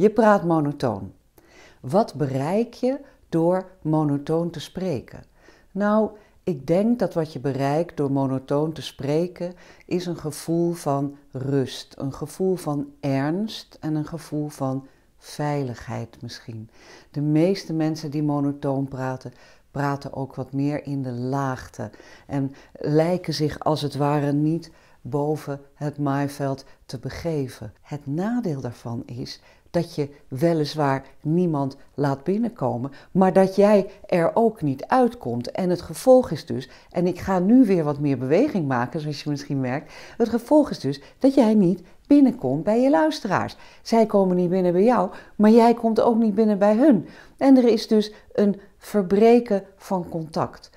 Je praat monotoon. Wat bereik je door monotoon te spreken? Nou, ik denk dat wat je bereikt door monotoon te spreken is een gevoel van rust, een gevoel van ernst en een gevoel van veiligheid misschien. De meeste mensen die monotoon praten, praten ook wat meer in de laagte en lijken zich als het ware niet boven het maaiveld te begeven. Het nadeel daarvan is dat je weliswaar niemand laat binnenkomen, maar dat jij er ook niet uitkomt. En het gevolg is dus, en ik ga nu weer wat meer beweging maken, zoals je misschien merkt, het gevolg is dus dat jij niet binnenkomt bij je luisteraars. Zij komen niet binnen bij jou, maar jij komt ook niet binnen bij hun. En er is dus een verbreken van contact.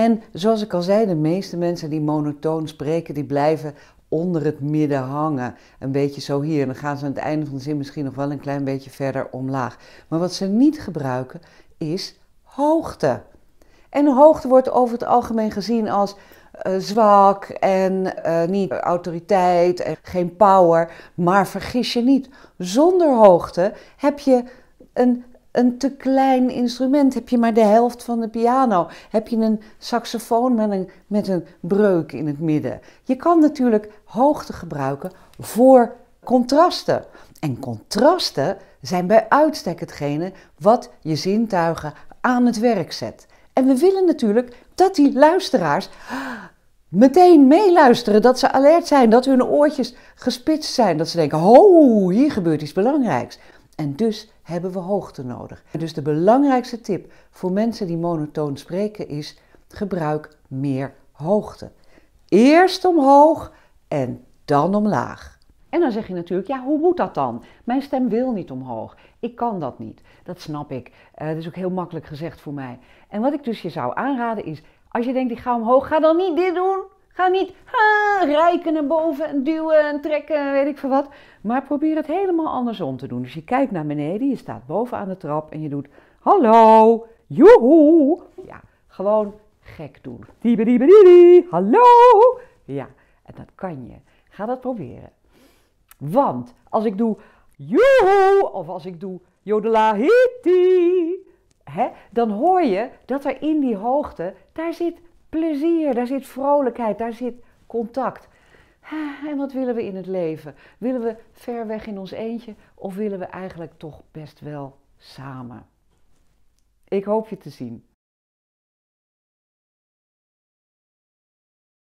En zoals ik al zei, de meeste mensen die monotoon spreken, die blijven onder het midden hangen. Een beetje zo hier. En dan gaan ze aan het einde van de zin misschien nog wel een klein beetje verder omlaag. Maar wat ze niet gebruiken is hoogte. En hoogte wordt over het algemeen gezien als eh, zwak en eh, niet autoriteit en geen power. Maar vergis je niet, zonder hoogte heb je een een te klein instrument? Heb je maar de helft van de piano? Heb je een saxofoon met een, met een breuk in het midden? Je kan natuurlijk hoogte gebruiken voor contrasten. En contrasten zijn bij uitstek hetgene wat je zintuigen aan het werk zet. En we willen natuurlijk dat die luisteraars meteen meeluisteren, dat ze alert zijn, dat hun oortjes gespitst zijn, dat ze denken: oh hier gebeurt iets belangrijks." En dus hebben we hoogte nodig. Dus de belangrijkste tip voor mensen die monotoon spreken is: gebruik meer hoogte. Eerst omhoog en dan omlaag. En dan zeg je natuurlijk, ja, hoe moet dat dan? Mijn stem wil niet omhoog. Ik kan dat niet. Dat snap ik. Eh, dat is ook heel makkelijk gezegd voor mij. En wat ik dus je zou aanraden is, als je denkt, ik ga omhoog, ga dan niet dit doen. Ga niet ha, rijken en boven en duwen en trekken, weet ik veel wat. Maar probeer het helemaal andersom te doen. Dus je kijkt naar beneden, je staat boven aan de trap en je doet hallo, joehoe. Ja, gewoon gek doen. Diebediebediebie, hallo. Ja, en dat kan je. Ga dat proberen. Want als ik doe joehoe of als ik doe jodelahiti, hè, dan hoor je dat er in die hoogte, daar zit plezier, daar zit vrolijkheid, daar zit contact. En wat willen we in het leven? Willen we ver weg in ons eentje of willen we eigenlijk toch best wel samen? Ik hoop je te zien.